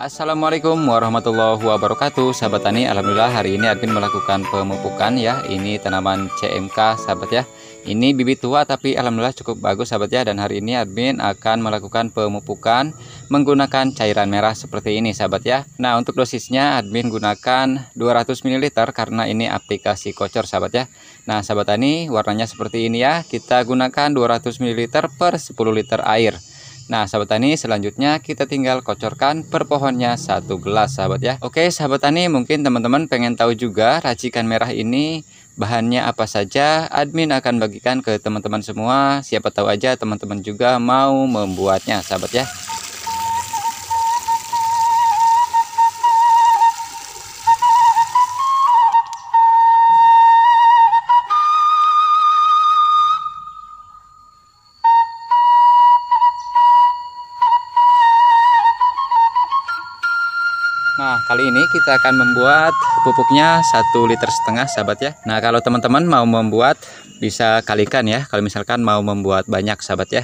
Assalamualaikum warahmatullahi wabarakatuh Sahabat tani, Alhamdulillah hari ini admin melakukan pemupukan ya Ini tanaman CMK sahabat ya Ini bibit tua tapi Alhamdulillah cukup bagus sahabat ya Dan hari ini admin akan melakukan pemupukan Menggunakan cairan merah seperti ini sahabat ya Nah untuk dosisnya admin gunakan 200 ml Karena ini aplikasi kocor sahabat ya Nah sahabat tani warnanya seperti ini ya Kita gunakan 200 ml per 10 liter air Nah, sahabat tani, selanjutnya kita tinggal kocorkan per pohonnya satu gelas, sahabat ya. Oke, sahabat tani, mungkin teman-teman pengen tahu juga racikan merah ini bahannya apa saja. Admin akan bagikan ke teman-teman semua. Siapa tahu aja teman-teman juga mau membuatnya, sahabat ya. Nah, kali ini kita akan membuat pupuknya satu liter setengah, sahabat ya. Nah, kalau teman-teman mau membuat bisa kalikan ya, kalau misalkan mau membuat banyak, sahabat ya.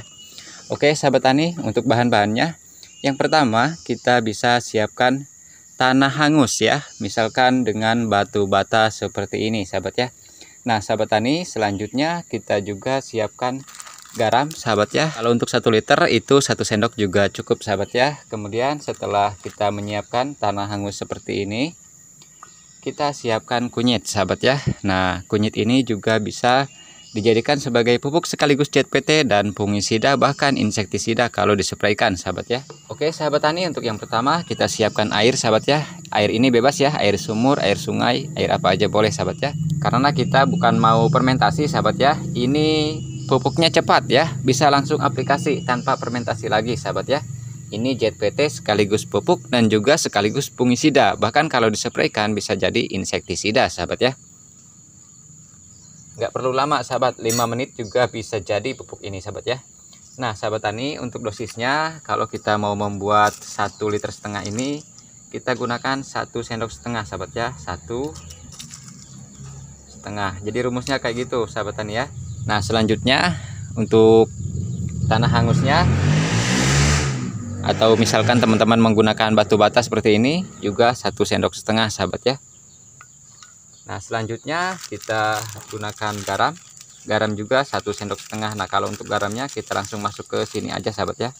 Oke, sahabat tani, untuk bahan-bahannya, yang pertama kita bisa siapkan tanah hangus ya, misalkan dengan batu bata seperti ini, sahabat ya. Nah, sahabat tani, selanjutnya kita juga siapkan garam sahabat ya kalau untuk satu liter itu satu sendok juga cukup sahabat ya kemudian setelah kita menyiapkan tanah hangus seperti ini kita siapkan kunyit sahabat ya nah kunyit ini juga bisa dijadikan sebagai pupuk sekaligus pt dan fungisida bahkan insektisida kalau dispraykan sahabat ya oke sahabat tani untuk yang pertama kita siapkan air sahabat ya air ini bebas ya air sumur air sungai air apa aja boleh sahabat ya karena kita bukan mau fermentasi sahabat ya ini Pupuknya cepat ya, bisa langsung aplikasi tanpa fermentasi lagi sahabat ya. Ini JPT sekaligus pupuk dan juga sekaligus fungisida. Bahkan kalau dispraykan bisa jadi insektisida sahabat ya. Nggak perlu lama sahabat, 5 menit juga bisa jadi pupuk ini sahabat ya. Nah sahabat tani untuk dosisnya kalau kita mau membuat 1 liter setengah ini kita gunakan 1 sendok setengah sahabat ya. 1 setengah. Jadi rumusnya kayak gitu sahabat tani ya nah selanjutnya untuk tanah hangusnya atau misalkan teman-teman menggunakan batu bata seperti ini juga satu sendok setengah sahabat ya nah selanjutnya kita gunakan garam garam juga satu sendok setengah nah kalau untuk garamnya kita langsung masuk ke sini aja sahabat ya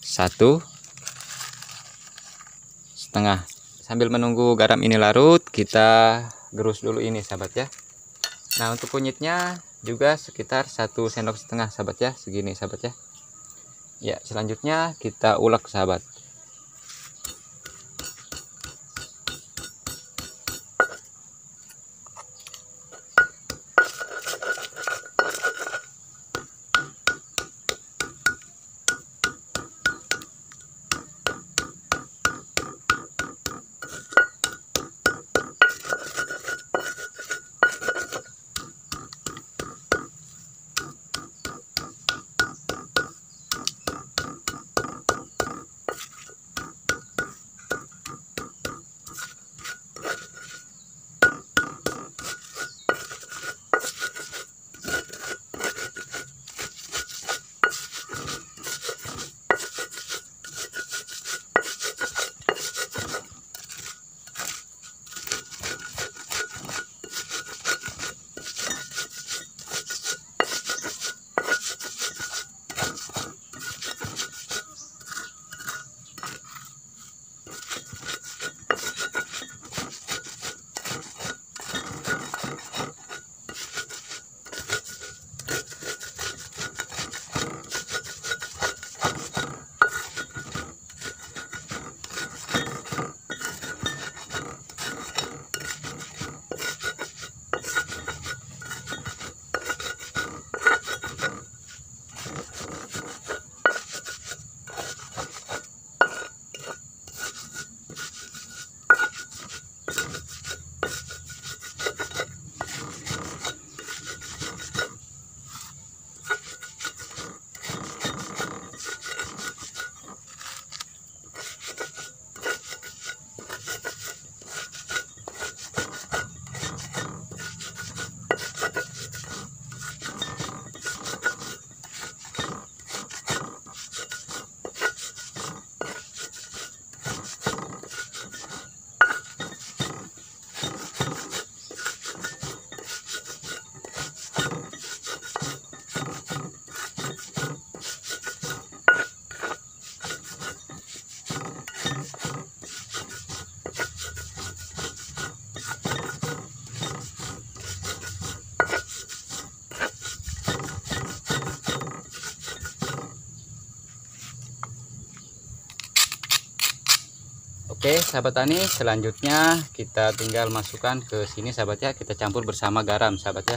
satu setengah sambil menunggu garam ini larut kita gerus dulu ini sahabat ya nah untuk kunyitnya juga sekitar satu sendok setengah sahabat ya segini sahabat ya ya selanjutnya kita ulek sahabat Oke sahabat tani selanjutnya kita tinggal masukkan ke sini sahabat ya kita campur bersama garam sahabat ya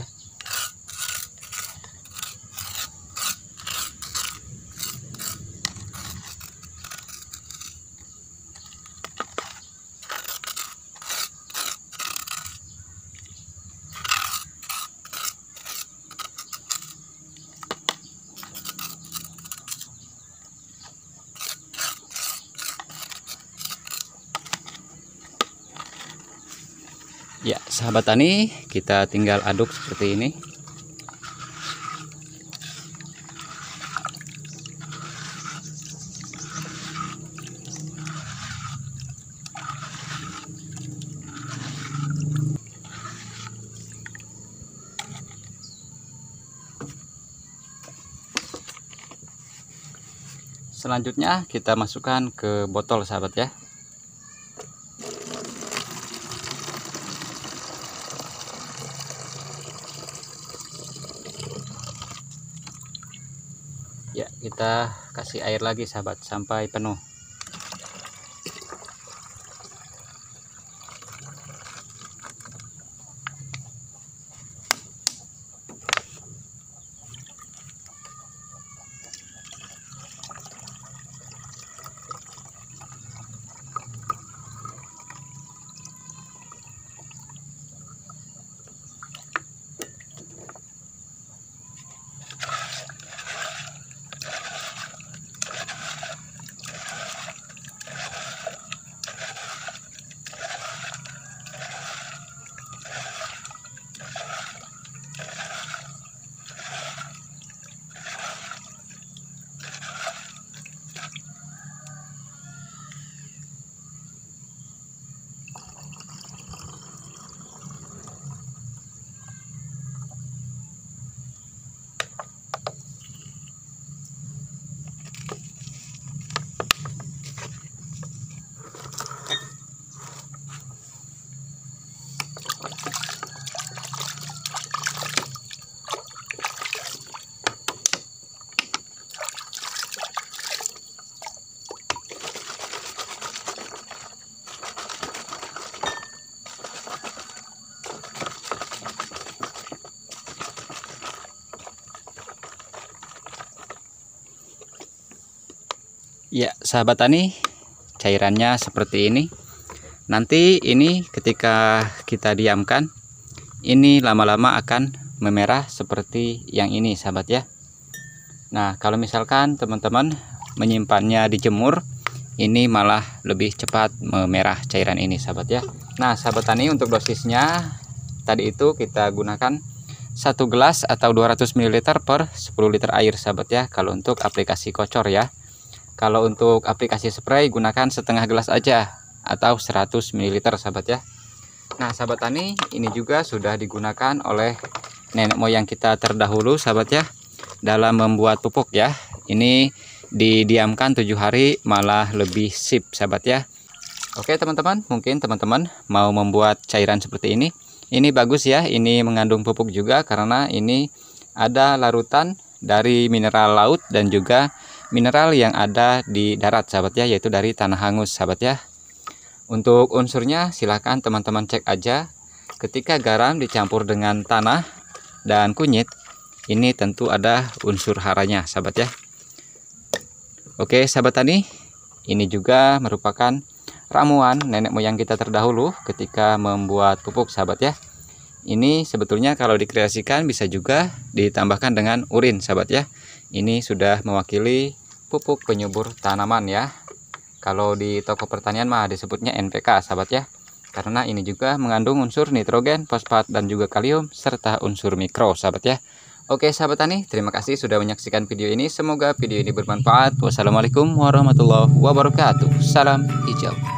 sahabat tani kita tinggal aduk seperti ini selanjutnya kita masukkan ke botol sahabat ya kita kasih air lagi sahabat sampai penuh Ya, sahabat tani, cairannya seperti ini. Nanti ini ketika kita diamkan, ini lama-lama akan memerah seperti yang ini, sahabat ya. Nah, kalau misalkan teman-teman menyimpannya dijemur, ini malah lebih cepat memerah cairan ini, sahabat ya. Nah, sahabat tani untuk dosisnya tadi itu kita gunakan satu gelas atau 200 ml per 10 liter air, sahabat ya, kalau untuk aplikasi kocor ya. Kalau untuk aplikasi spray gunakan setengah gelas aja atau 100 ml sahabat ya. Nah, sahabat tani, ini juga sudah digunakan oleh nenek moyang kita terdahulu sahabat ya dalam membuat pupuk ya. Ini didiamkan tujuh hari malah lebih sip sahabat ya. Oke teman-teman, mungkin teman-teman mau membuat cairan seperti ini. Ini bagus ya, ini mengandung pupuk juga karena ini ada larutan dari mineral laut dan juga mineral yang ada di darat sahabat ya yaitu dari tanah hangus sahabat ya untuk unsurnya silahkan teman-teman cek aja ketika garam dicampur dengan tanah dan kunyit ini tentu ada unsur haranya sahabat ya Oke sahabat tani ini juga merupakan ramuan nenek moyang kita terdahulu ketika membuat pupuk sahabat ya ini sebetulnya kalau dikreasikan bisa juga ditambahkan dengan urin sahabat ya ini sudah mewakili pupuk penyubur tanaman ya kalau di toko pertanian mah disebutnya NPK sahabat ya karena ini juga mengandung unsur nitrogen, fosfat, dan juga kalium, serta unsur mikro, sahabat ya. Oke, sahabat tani, terima kasih sudah menyaksikan video ini. Semoga video ini bermanfaat. Wassalamualaikum warahmatullahi wabarakatuh. Salam hijau.